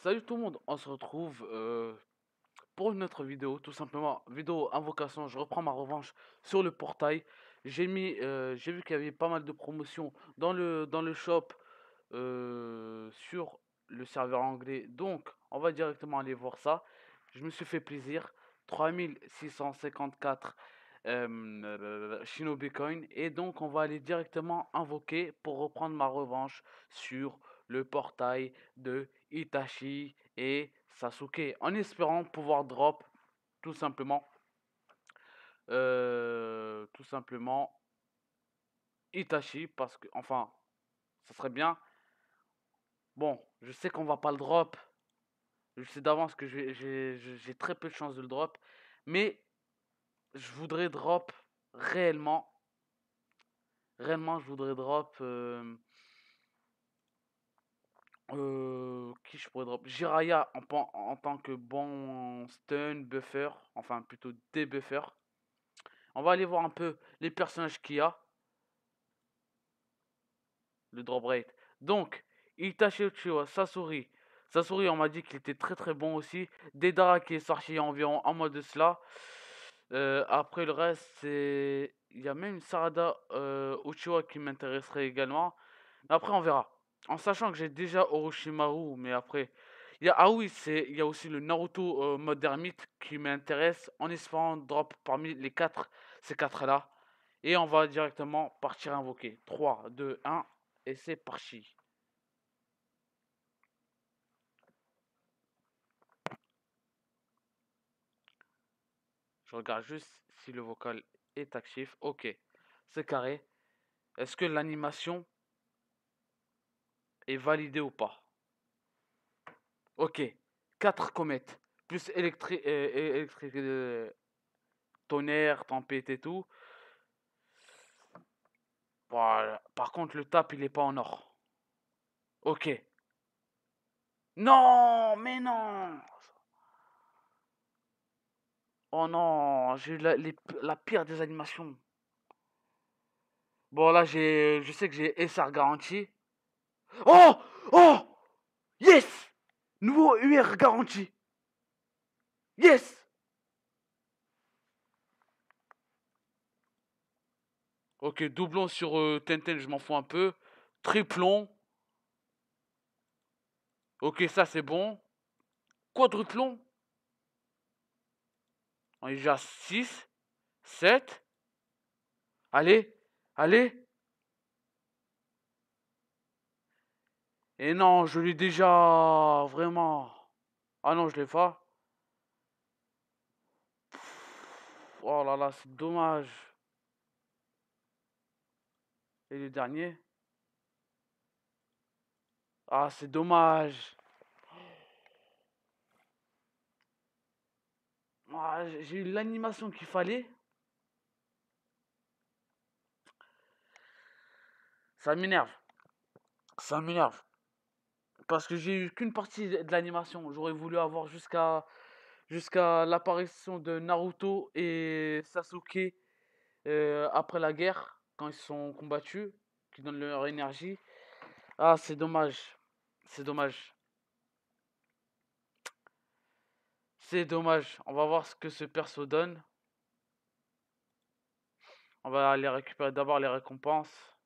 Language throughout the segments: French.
Salut tout le monde, on se retrouve euh, pour une autre vidéo, tout simplement, vidéo invocation, je reprends ma revanche sur le portail. J'ai mis, euh, j'ai vu qu'il y avait pas mal de promotions dans le, dans le shop euh, sur le serveur anglais, donc on va directement aller voir ça. Je me suis fait plaisir, 3654 Shinobi Coin, et donc on va aller directement invoquer pour reprendre ma revanche sur le portail de Itachi et Sasuke en espérant pouvoir drop tout simplement euh, tout simplement Itachi parce que enfin ça serait bien bon je sais qu'on va pas le drop je sais d'avance que j'ai très peu de chances de le drop mais je voudrais drop réellement réellement je voudrais drop euh, euh, qui je pourrais drop Jiraya en, tant que bon stun, buffer, enfin plutôt débuffer. On va aller voir un peu les personnages qu'il y a. Le drop rate. Donc, Itachi Uchiwa, Sasori. Sasori, on m'a dit qu'il était très très bon aussi. Dedara qui est sorti il y a environ un mois de cela. Euh, après le reste, c'est. Il y a même Sarada euh, Uchiwa qui m'intéresserait également. Après, on verra. En sachant que j'ai déjà Orochimaru, mais après. Il y a, ah oui, c'est, il y a aussi le Naruto euh, mode qui m'intéresse en espérant drop parmi les quatre, ces quatre-là. Et on va directement partir invoquer. 3, 2, 1, et c'est parti. Je regarde juste si le vocal est actif. Ok, c'est carré. Est-ce que l'animation est validé ou pas. Ok, 4 comètes, plus électrique, électri tonnerre, tempête et tout. Voilà. Par contre, le tap, il est pas en or. Ok. Non, mais non. Oh non, j'ai la, la pire des animations. Bon, là, j'ai, je sais que j'ai ça garanti. Oh Oh Yes Nouveau UR garanti. Yes Ok, doublons sur euh, je m'en fous un peu. Triplons. Ok, ça c'est bon. Quadruplons. On est déjà 6, 7. Allez, allez. Et non, je l'ai déjà, vraiment. Ah non, je l'ai pas. Oh là là, c'est dommage. Et le dernier Ah, c'est dommage. Ah, j'ai eu l'animation qu'il fallait. Ça m'énerve. Ça m'énerve parce que j'ai eu qu'une partie de l'animation. J'aurais voulu avoir jusqu'à jusqu'à l'apparition de Naruto et Sasuke euh, après la guerre, quand ils sont combattus, qui donnent leur énergie. Ah, c'est dommage. C'est dommage. C'est dommage. On va voir ce que ce perso donne. On va aller récupérer d'abord les récompenses.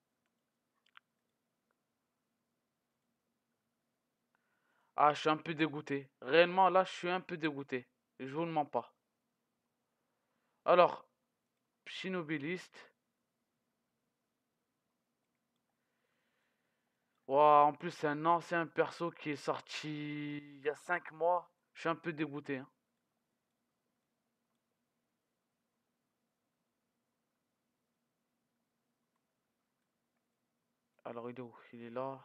Ah, je suis un peu dégoûté. Réellement, là, je suis un peu dégoûté. Je vous le mens pas. Alors, Psynobiliste. Wow, en plus, c'est un ancien perso qui est sorti il y a 5 mois. Je suis un peu dégoûté. Hein. Alors, il est où Il est là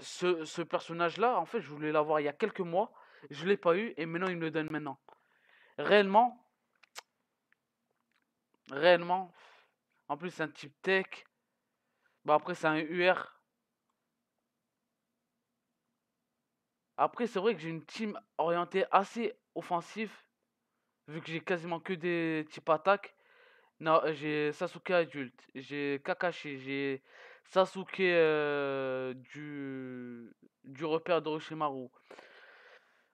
ce, ce personnage-là, en fait, je voulais l'avoir il y a quelques mois, je ne l'ai pas eu, et maintenant, il me le donne maintenant. Réellement, réellement, en plus, c'est un type tech. bon après, c'est un UR. Après, c'est vrai que j'ai une team orientée assez offensive, vu que j'ai quasiment que des types attaques. Non, j'ai Sasuke adulte, j'ai Kakashi, j'ai Sasuke du, du repère de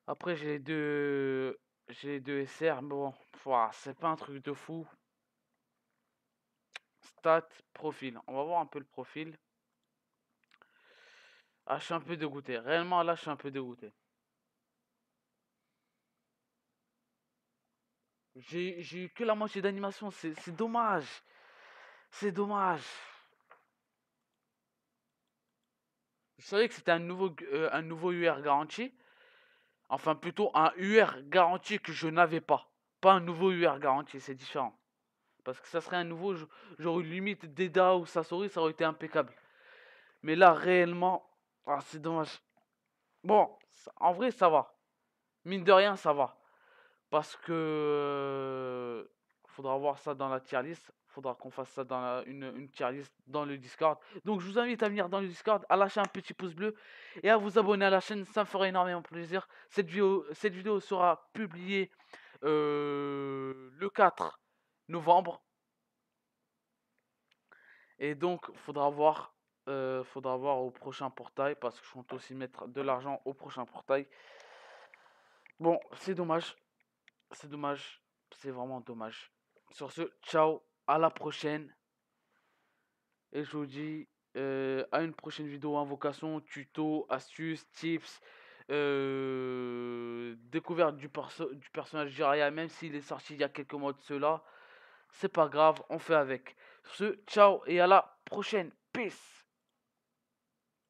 Après, j'ai les deux. J'ai deux SR, mais bon, c'est pas un truc de fou. Stat, profil. On va voir un peu le profil. Ah, je suis un peu dégoûté. Réellement, là, je suis un peu dégoûté. J'ai eu que la moitié d'animation. C'est dommage. C'est dommage. je savais que c'était un nouveau, euh, un nouveau UR garanti. Enfin, plutôt un UR garanti que je n'avais pas. Pas un nouveau UR garanti, c'est différent. Parce que ça serait un nouveau, genre limite Deda ou Sasori, ça aurait été impeccable. Mais là, réellement, ah, c'est dommage. Bon, en vrai, ça va. Mine de rien, ça va. Parce que. Euh, faudra voir ça dans la tier list faudra qu'on fasse ça dans une, une tier list dans le Discord. Donc je vous invite à venir dans le Discord, à lâcher un petit pouce bleu et à vous abonner à la chaîne, ça me ferait énormément plaisir. Cette vidéo, cette vidéo sera publiée euh, le 4 novembre. Et donc faudra voir, euh, faudra voir au prochain portail parce que je compte aussi mettre de l'argent au prochain portail. Bon, c'est dommage. C'est dommage. C'est vraiment dommage. Sur ce, ciao à la prochaine. Et je vous dis euh, à une prochaine vidéo invocation, tuto, astuces, tips, euh, découverte du, du personnage Jiraya, même s'il est sorti il y a quelques mois de cela. C'est pas grave, on fait avec. ce, ciao et à la prochaine. Peace